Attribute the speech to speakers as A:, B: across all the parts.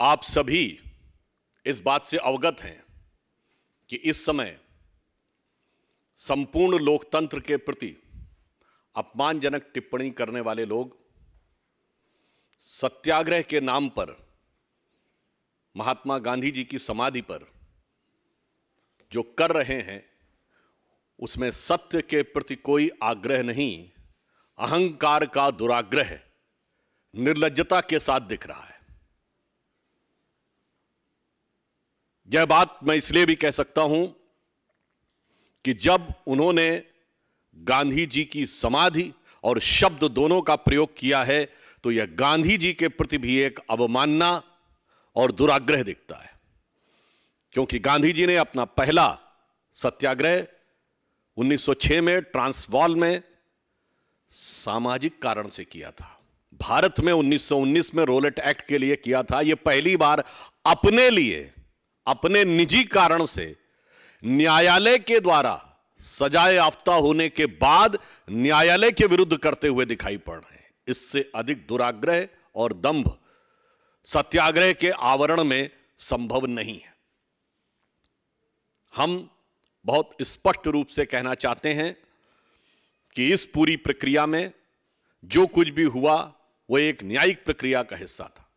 A: आप सभी इस बात से अवगत हैं कि इस समय संपूर्ण लोकतंत्र के प्रति अपमानजनक टिप्पणी करने वाले लोग सत्याग्रह के नाम पर महात्मा गांधी जी की समाधि पर जो कर रहे हैं उसमें सत्य के प्रति कोई आग्रह नहीं अहंकार का दुराग्रह निर्लजता के साथ दिख रहा है यह बात मैं इसलिए भी कह सकता हूं कि जब उन्होंने गांधी जी की समाधि और शब्द दोनों का प्रयोग किया है तो यह गांधी जी के प्रति भी एक अवमानना और दुराग्रह दिखता है क्योंकि गांधी जी ने अपना पहला सत्याग्रह 1906 में ट्रांसवाल में सामाजिक कारण से किया था भारत में 1919 में रोलेट एक्ट के लिए किया था यह पहली बार अपने लिए अपने निजी कारण से न्यायालय के द्वारा सजाए याफ्ता होने के बाद न्यायालय के विरुद्ध करते हुए दिखाई पड़ रहे हैं इससे अधिक दुराग्रह और दंभ सत्याग्रह के आवरण में संभव नहीं है हम बहुत स्पष्ट रूप से कहना चाहते हैं कि इस पूरी प्रक्रिया में जो कुछ भी हुआ वह एक न्यायिक प्रक्रिया का हिस्सा था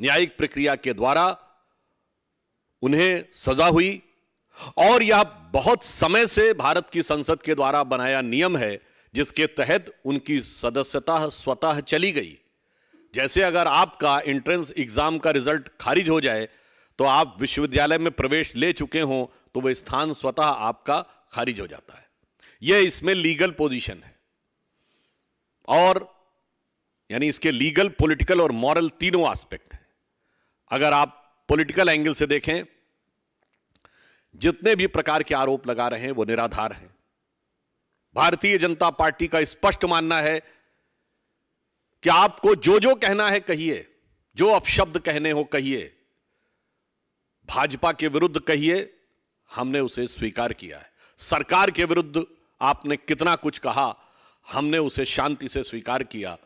A: न्यायिक प्रक्रिया के द्वारा उन्हें सजा हुई और यह बहुत समय से भारत की संसद के द्वारा बनाया नियम है जिसके तहत उनकी सदस्यता स्वतः चली गई जैसे अगर आपका एंट्रेंस एग्जाम का रिजल्ट खारिज हो जाए तो आप विश्वविद्यालय में प्रवेश ले चुके हों तो वह स्थान स्वतः आपका खारिज हो जाता है यह इसमें लीगल पोजीशन है और यानी इसके लीगल पॉलिटिकल और मॉरल तीनों एस्पेक्ट हैं अगर आप पॉलिटिकल एंगल से देखें जितने भी प्रकार के आरोप लगा रहे हैं वो निराधार हैं भारतीय जनता पार्टी का स्पष्ट मानना है कि आपको जो जो कहना है कहिए जो अपशब्द कहने हो कहिए भाजपा के विरुद्ध कहिए हमने उसे स्वीकार किया है सरकार के विरुद्ध आपने कितना कुछ कहा हमने उसे शांति से स्वीकार किया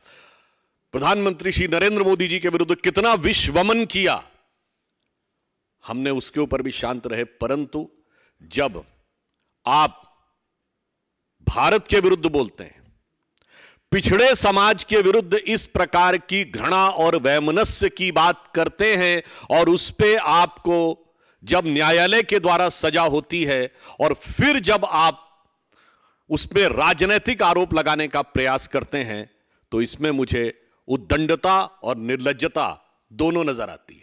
A: प्रधानमंत्री श्री नरेंद्र मोदी जी के विरुद्ध कितना विश्वमन किया हमने उसके ऊपर भी शांत रहे परंतु जब आप भारत के विरुद्ध बोलते हैं पिछड़े समाज के विरुद्ध इस प्रकार की घृणा और वैमनस्य की बात करते हैं और उस पर आपको जब न्यायालय के द्वारा सजा होती है और फिर जब आप उसमें राजनैतिक आरोप लगाने का प्रयास करते हैं तो इसमें मुझे उद्दंडता और निर्लजता दोनों नजर आती है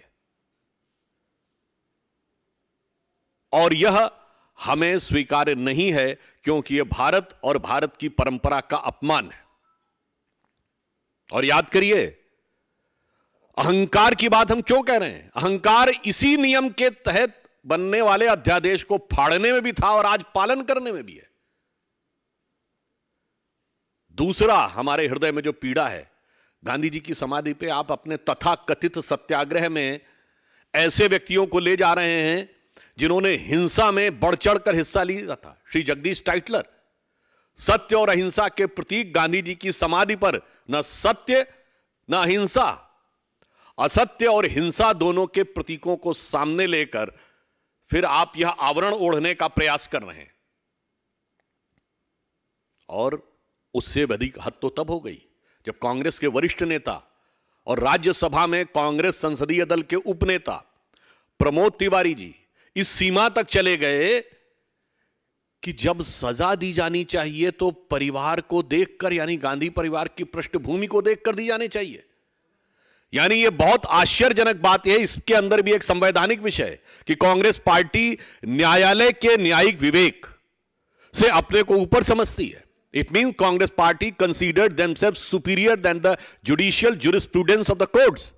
A: और यह हमें स्वीकार्य नहीं है क्योंकि यह भारत और भारत की परंपरा का अपमान है और याद करिए अहंकार की बात हम क्यों कह रहे हैं अहंकार इसी नियम के तहत बनने वाले अध्यादेश को फाड़ने में भी था और आज पालन करने में भी है दूसरा हमारे हृदय में जो पीड़ा है गांधी जी की समाधि पे आप अपने तथा कथित सत्याग्रह में ऐसे व्यक्तियों को ले जा रहे हैं जिन्होंने हिंसा में बढ़ चढ़ कर हिस्सा लिया था श्री जगदीश टाइटलर सत्य और अहिंसा के प्रतीक गांधी जी की समाधि पर न सत्य न अहिंसा असत्य और हिंसा दोनों के प्रतीकों को सामने लेकर फिर आप यह आवरण ओढ़ने का प्रयास कर रहे हैं और उससे अधिक हद तो तब हो गई जब कांग्रेस के वरिष्ठ नेता और राज्यसभा में कांग्रेस संसदीय दल के उपनेता प्रमोद तिवारी जी इस सीमा तक चले गए कि जब सजा दी जानी चाहिए तो परिवार को देखकर यानी गांधी परिवार की पृष्ठभूमि को देखकर दी जानी चाहिए यानी यह बहुत आश्चर्यजनक बात है इसके अंदर भी एक संवैधानिक विषय है कि कांग्रेस पार्टी न्यायालय के न्यायिक विवेक से अपने को ऊपर समझती है it mean Congress party considered themselves superior than the judicial jurisprudence of the courts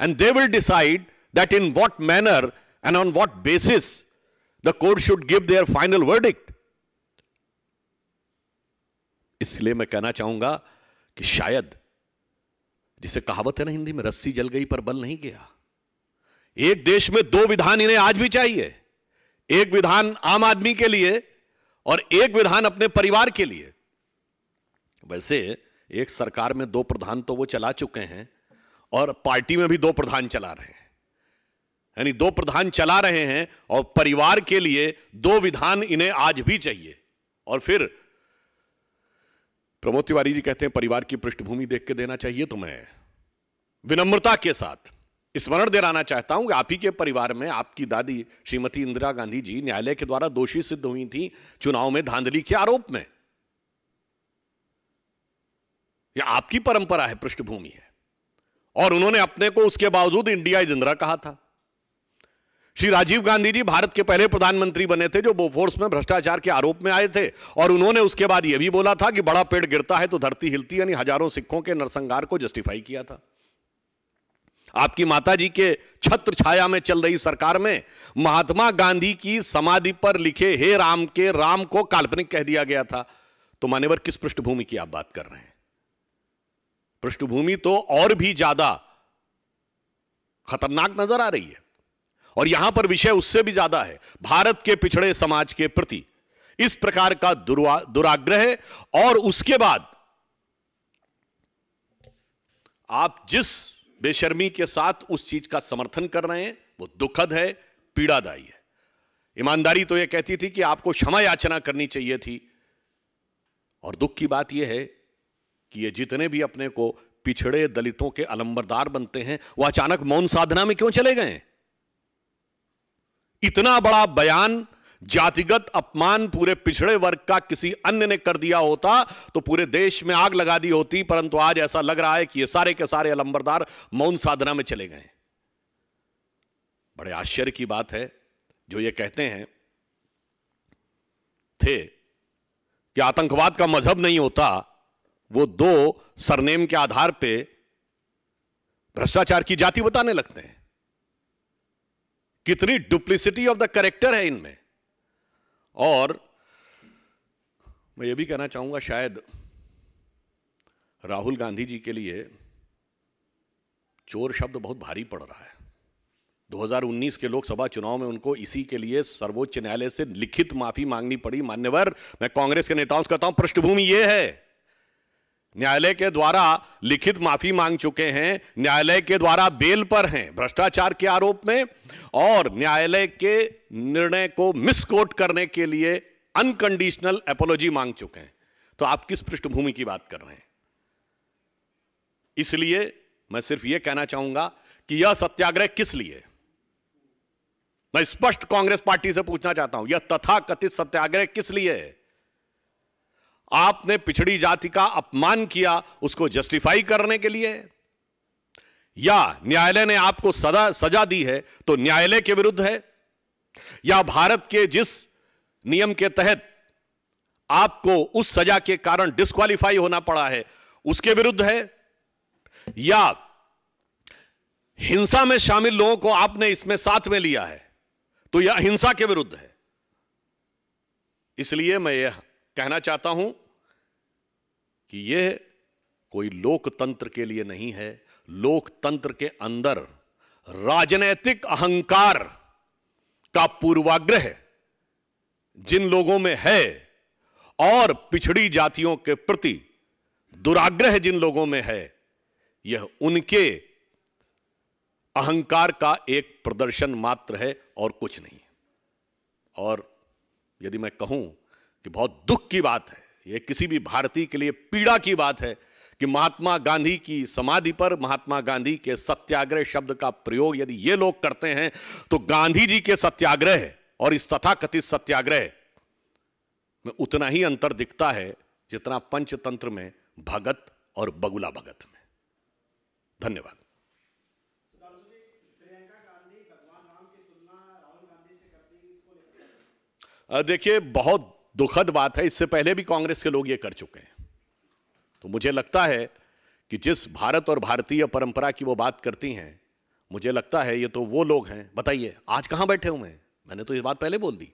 A: and they will decide that in what manner and on what basis the court should give their final verdict. इसलिए मैं कहना चाहूंगा कि शायद जिसे कहावत है ना हिंदी में रस्सी जल गई पर बल नहीं गया एक देश में दो विधान इन्हें आज भी चाहिए एक विधान आम आदमी के लिए और एक विधान अपने परिवार के लिए वैसे एक सरकार में दो प्रधान तो वो चला चुके हैं और पार्टी में भी दो प्रधान चला रहे हैं यानी दो प्रधान चला रहे हैं और परिवार के लिए दो विधान इन्हें आज भी चाहिए और फिर प्रमोद तिवारी जी कहते हैं परिवार की पृष्ठभूमि देख के देना चाहिए तुम्हें विनम्रता के साथ स्मरण दिलाना चाहता हूं कि आप ही के परिवार में आपकी दादी श्रीमती इंदिरा गांधी जी न्यायालय के द्वारा दोषी सिद्ध हुई थी चुनाव में धांधली के आरोप में यह आपकी परंपरा है पृष्ठभूमि है और उन्होंने अपने को उसके बावजूद इंडिया इज इंदिरा कहा था श्री राजीव गांधी जी भारत के पहले प्रधानमंत्री बने थे जो बोफोर्स में भ्रष्टाचार के आरोप में आए थे और उन्होंने उसके बाद यह भी बोला था कि बड़ा पेड़ गिरता है तो धरती हिलती यानी हजारों सिखों के नरसंहार को जस्टिफाई किया था आपकी माता जी के छत्र छाया में चल रही सरकार में महात्मा गांधी की समाधि पर लिखे हे राम के राम को काल्पनिक कह दिया गया था तो मानेवर किस पृष्ठभूमि की आप बात कर रहे हैं पृष्ठभूमि तो और भी ज्यादा खतरनाक नजर आ रही है और यहां पर विषय उससे भी ज्यादा है भारत के पिछड़े समाज के प्रति इस प्रकार का दुराग्रह और उसके बाद आप जिस बेशर्मी के साथ उस चीज का समर्थन कर रहे हैं वो दुखद है पीड़ादायी है ईमानदारी तो यह कहती थी कि आपको क्षमा याचना करनी चाहिए थी और दुख की बात यह है कि ये जितने भी अपने को पिछड़े दलितों के अलंबरदार बनते हैं वह अचानक मौन साधना में क्यों चले गए हैं इतना बड़ा बयान जातिगत अपमान पूरे पिछड़े वर्ग का किसी अन्य ने कर दिया होता तो पूरे देश में आग लगा दी होती परंतु आज ऐसा लग रहा है कि ये सारे के सारे अलंबरदार मौन साधना में चले गए बड़े आश्चर्य की बात है जो ये कहते हैं थे कि आतंकवाद का मजहब नहीं होता वो दो सरनेम के आधार पे भ्रष्टाचार की जाति बताने लगते हैं कितनी डुप्लिसिटी ऑफ द करेक्टर है इनमें और मैं ये भी कहना चाहूंगा शायद राहुल गांधी जी के लिए चोर शब्द बहुत भारी पड़ रहा है 2019 के लोकसभा चुनाव में उनको इसी के लिए सर्वोच्च न्यायालय से लिखित माफी मांगनी पड़ी मान्यवर मैं कांग्रेस के नेताओं से कहता हूं पृष्ठभूमि यह है न्यायालय के द्वारा लिखित माफी मांग चुके हैं न्यायालय के द्वारा बेल पर हैं भ्रष्टाचार के आरोप में और न्यायालय के निर्णय को मिसकोट करने के लिए अनकंडीशनल एपोलॉजी मांग चुके हैं तो आप किस पृष्ठभूमि की बात कर रहे हैं इसलिए मैं सिर्फ यह कहना चाहूंगा कि यह सत्याग्रह किस लिए मैं स्पष्ट कांग्रेस पार्टी से पूछना चाहता हूं यह तथाकथित सत्याग्रह किस लिए है आपने पिछड़ी जाति का अपमान किया उसको जस्टिफाई करने के लिए या न्यायालय ने आपको सदा सजा दी है तो न्यायालय के विरुद्ध है या भारत के जिस नियम के तहत आपको उस सजा के कारण डिस्कालीफाई होना पड़ा है उसके विरुद्ध है या हिंसा में शामिल लोगों को आपने इसमें साथ में लिया है तो यह हिंसा के विरुद्ध है इसलिए मैं यह कहना चाहता हूं कि ये कोई लोकतंत्र के लिए नहीं है लोकतंत्र के अंदर राजनैतिक अहंकार का पूर्वाग्रह जिन लोगों में है और पिछड़ी जातियों के प्रति दुराग्रह जिन लोगों में है यह उनके अहंकार का एक प्रदर्शन मात्र है और कुछ नहीं और यदि मैं कहूं कि बहुत दुख की बात है ये किसी भी भारतीय के लिए पीड़ा की बात है कि महात्मा गांधी की समाधि पर महात्मा गांधी के सत्याग्रह शब्द का प्रयोग यदि ये लोग करते हैं तो गांधी जी के सत्याग्रह और इस तथाकथित सत्याग्रह में उतना ही अंतर दिखता है जितना पंचतंत्र में भगत और बगुला भगत में धन्यवाद देखिए बहुत दुखद बात है इससे पहले भी कांग्रेस के लोग ये कर चुके हैं तो मुझे लगता है कि जिस भारत और भारतीय परंपरा की वो बात करती हैं मुझे लगता है ये तो वो लोग हैं बताइए आज कहाँ बैठे हुए हैं मैंने तो ये बात पहले बोल दी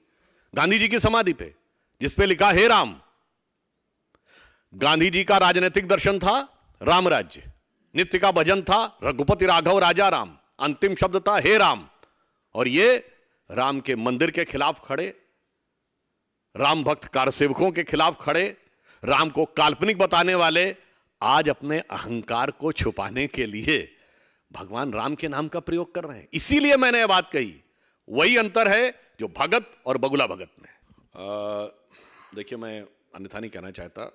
A: गांधी जी की समाधि पे जिस पे लिखा हे राम गांधी जी का राजनीतिक दर्शन था राम राज्य नित्य का भजन था रघुपति राघव राजा राम अंतिम शब्द था हे राम और ये राम के मंदिर के खिलाफ खड़े राम भक्त कारसेवकों के खिलाफ खड़े राम को काल्पनिक बताने वाले आज अपने अहंकार को छुपाने के लिए भगवान राम के नाम का प्रयोग कर रहे हैं इसीलिए मैंने यह बात कही वही अंतर है जो भगत और बगुला भगत में देखिए मैं अन्यथा नहीं कहना चाहता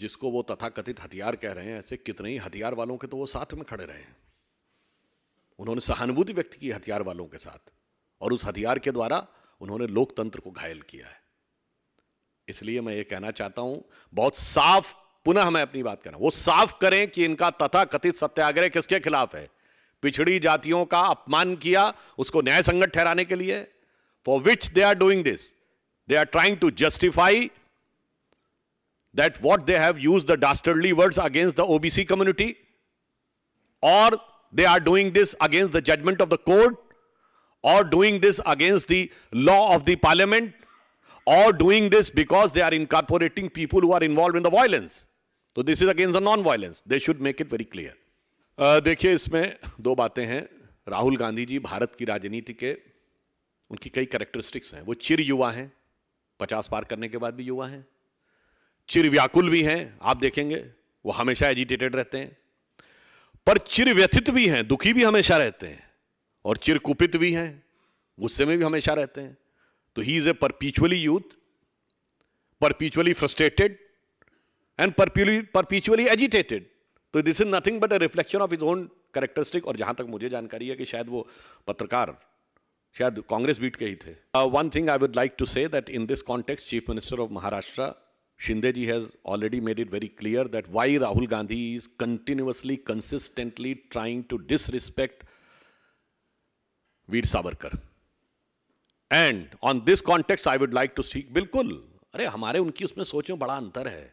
A: जिसको वो तथाकथित हथियार कह रहे हैं ऐसे कितने ही हथियार वालों के तो वो साथ में खड़े रहे हैं उन्होंने सहानुभूति व्यक्त की हथियार वालों के साथ और उस हथियार के द्वारा उन्होंने लोकतंत्र को घायल किया है इसलिए मैं ये कहना चाहता हूं बहुत साफ पुनः मैं अपनी बात करना वो साफ करें कि इनका तथा कथित सत्याग्रह किसके खिलाफ है पिछड़ी जातियों का अपमान किया उसको न्याय संगत ठहराने के लिए for which they are doing this they are trying to justify that what they have use the dastardly word against the OBC community और they are doing this against the judgment of the court or doing this against the law of the parliament or doing this because they are incorporating people who are involved in the violence. So this is against the non-violence. They should make it very clear. Uh, देखिए इसमें दो बातें हैं राहुल गांधी जी भारत की राजनीति के उनकी कई करेक्टरिस्टिक्स हैं वो चिर युवा हैं पचास पार करने के बाद भी युवा हैं चिर व्याकुल भी हैं आप देखेंगे वो हमेशा एजिटेटेड रहते हैं पर चिर व्यथित भी हैं दुखी भी हमेशा रहते हैं और चिरकुपित भी हैं गुस्से में भी हमेशा रहते हैं तो he is a perpetually youth perpetually frustrated and perpetually agitated तो this is nothing but a reflection of his own characteristic और जहां तक मुझे जानकारी है कि शायद वो पत्रकार शायद कांग्रेस बीट के ही थे one thing I would like to say that in this context chief minister of Maharashtra Shinde ji has already made it very clear that why Rahul Gandhi is continuously consistently trying to disrespect Veer Savarkar and on this context I would like to see बिल्कुल अरे हमारे उनकी उसमें सोच में बड़ा अंतर है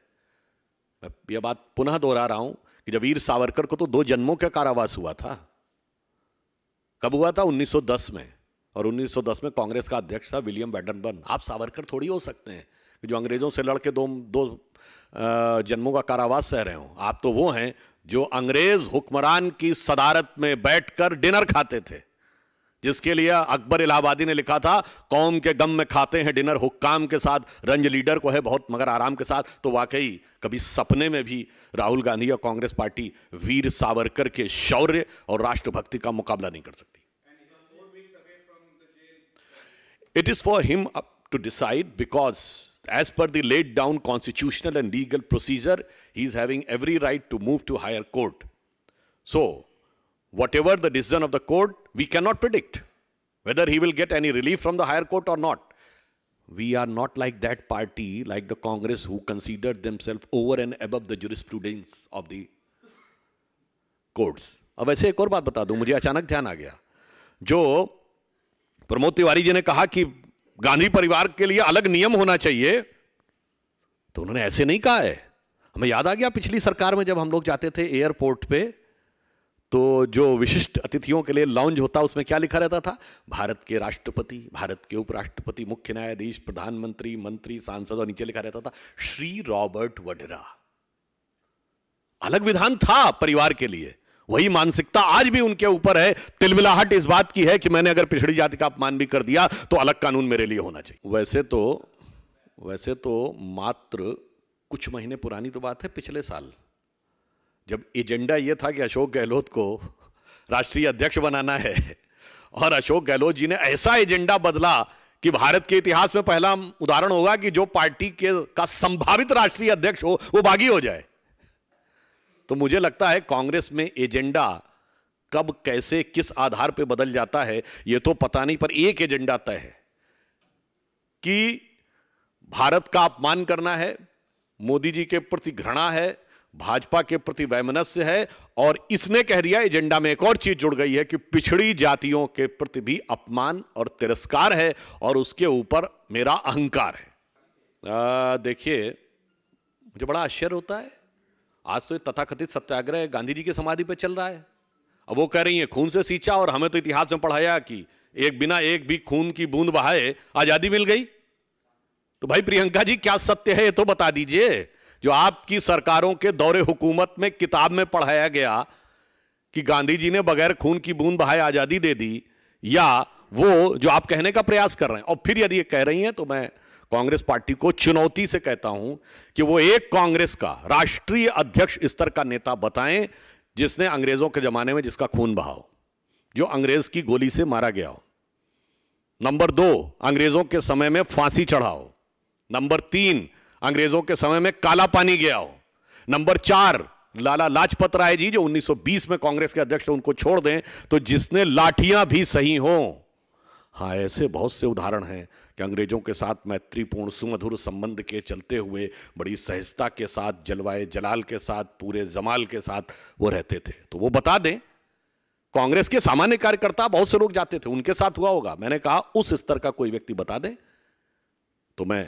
A: मैं बात पुनः दोहरा रहा हूं कि जब वीर सावरकर को तो दो जन्मों का कारावास हुआ था कब हुआ था 1910 में और 1910 में कांग्रेस का अध्यक्ष था विलियम वेडनबर्न आप सावरकर थोड़ी हो सकते हैं कि जो अंग्रेजों से लड़के दो दो जन्मों का कारावास सह रहे हो आप तो वो हैं जो अंग्रेज हुक्मरान की सदारत में बैठकर डिनर खाते थे जिसके लिए अकबर इलाहाबादी ने लिखा था कौम के गम में खाते हैं डिनर हुक्काम के साथ रंज लीडर को है बहुत मगर आराम के साथ तो वाकई कभी सपने में भी राहुल गांधी और कांग्रेस पार्टी वीर सावरकर के शौर्य और राष्ट्रभक्ति का मुकाबला नहीं कर सकती it is for him up to decide because as per the laid down constitutional and legal procedure he is having every right to move to higher court so whatever the decision of the court We cannot predict whether he will get any relief from the higher court or not. We are not like that party, like the Congress, who considered themselves over and above the jurisprudence of the courts ab aise ek aur baat bata do mujhe achanak dhyan aa gaya jo pramod tiwari ji ne kaha ki gandhi parivar ke liye alag niyam hona chahiye to unhone aise nahi kaha hai हमें याद आ गया पिछली सरकार में जब हम लोग जाते थे एयरपोर्ट पे तो जो विशिष्ट अतिथियों के लिए लॉन्ज होता उसमें क्या लिखा रहता था भारत के राष्ट्रपति भारत के उपराष्ट्रपति मुख्य न्यायाधीश प्रधानमंत्री मंत्री सांसद और नीचे लिखा रहता था श्री रॉबर्ट वडरा अलग विधान था परिवार के लिए वही मानसिकता आज भी उनके ऊपर है तिलमिलाहट इस बात की है कि मैंने अगर पिछड़ी जाति का अपमान भी कर दिया तो अलग कानून मेरे लिए होना चाहिए वैसे तो वैसे तो मात्र कुछ महीने पुरानी तो बात है पिछले साल जब एजेंडा ये था कि अशोक गहलोत को राष्ट्रीय अध्यक्ष बनाना है और अशोक गहलोत जी ने ऐसा एजेंडा बदला कि भारत के इतिहास में पहला उदाहरण होगा कि जो पार्टी के का संभावित राष्ट्रीय अध्यक्ष हो वो बागी हो जाए तो मुझे लगता है कांग्रेस में एजेंडा कब कैसे किस आधार पर बदल जाता है ये तो पता नहीं पर एक एजेंडा तय है कि भारत का अपमान करना है मोदी जी के प्रति घृणा है भाजपा के प्रति वैमनस्य है और इसने कह दिया एजेंडा में एक और चीज जुड़ गई है कि पिछड़ी जातियों के प्रति भी अपमान और तिरस्कार है और उसके ऊपर मेरा अहंकार है देखिए मुझे बड़ा आश्चर्य होता है आज तो ये तथाकथित सत्याग्रह गांधी जी की समाधि पर चल रहा है अब वो कह रही है खून से सींचा और हमें तो इतिहास में पढ़ाया कि एक बिना एक भी खून की बूंद बहाए आजादी मिल गई तो भाई प्रियंका जी क्या सत्य है ये तो बता दीजिए जो आपकी सरकारों के दौरे हुकूमत में किताब में पढ़ाया गया कि गांधी जी ने बगैर खून की बूंद बहाए आज़ादी दे दी या वो जो आप कहने का प्रयास कर रहे हैं और फिर यदि ये कह रही हैं तो मैं कांग्रेस पार्टी को चुनौती से कहता हूं कि वो एक कांग्रेस का राष्ट्रीय अध्यक्ष स्तर का नेता बताएं जिसने अंग्रेजों के जमाने में जिसका खून बहाओ जो अंग्रेज की गोली से मारा गया हो नंबर दो अंग्रेजों के समय में फांसी चढ़ाओ नंबर तीन अंग्रेजों के समय में काला पानी गया हो नंबर चार लाला लाजपत राय जी जो 1920 में कांग्रेस के अध्यक्ष उनको छोड़ दें तो जिसने लाठियां भी सही हो हाँ ऐसे बहुत से उदाहरण हैं कि अंग्रेजों के साथ मैत्रीपूर्ण सुमधुर संबंध के चलते हुए बड़ी सहजता के साथ जलवाए जलाल के साथ पूरे जमाल के साथ वो रहते थे तो वो बता दें कांग्रेस के सामान्य कार्यकर्ता बहुत से लोग जाते थे उनके साथ हुआ होगा मैंने कहा उस स्तर का कोई व्यक्ति बता दें तो मैं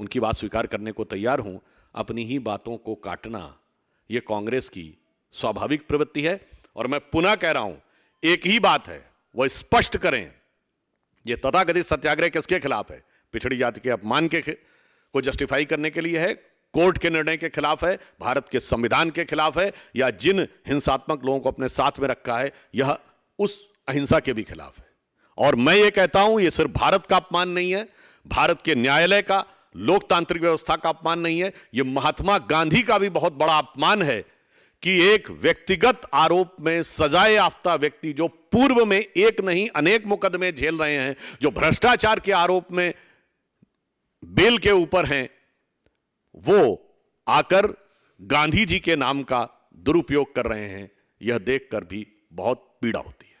A: उनकी बात स्वीकार करने को तैयार हूं अपनी ही बातों को काटना ये कांग्रेस की स्वाभाविक प्रवृत्ति है और मैं पुनः कह रहा हूं एक ही बात है वह स्पष्ट करें यह तथाकथित सत्याग्रह किसके खिलाफ है पिछड़ी जाति के अपमान के को जस्टिफाई करने के लिए है कोर्ट के निर्णय के खिलाफ है भारत के संविधान के खिलाफ है या जिन हिंसात्मक लोगों को अपने साथ में रखा है यह उस अहिंसा के भी खिलाफ है और मैं ये कहता हूं यह सिर्फ भारत का अपमान नहीं है भारत के न्यायालय का लोकतांत्रिक व्यवस्था का अपमान नहीं है यह महात्मा गांधी का भी बहुत बड़ा अपमान है कि एक व्यक्तिगत आरोप में सजाए याफ्ता व्यक्ति जो पूर्व में एक नहीं अनेक मुकदमे झेल रहे हैं जो भ्रष्टाचार के आरोप में बेल के ऊपर हैं वो आकर गांधी जी के नाम का दुरुपयोग कर रहे हैं यह देखकर भी बहुत पीड़ा होती है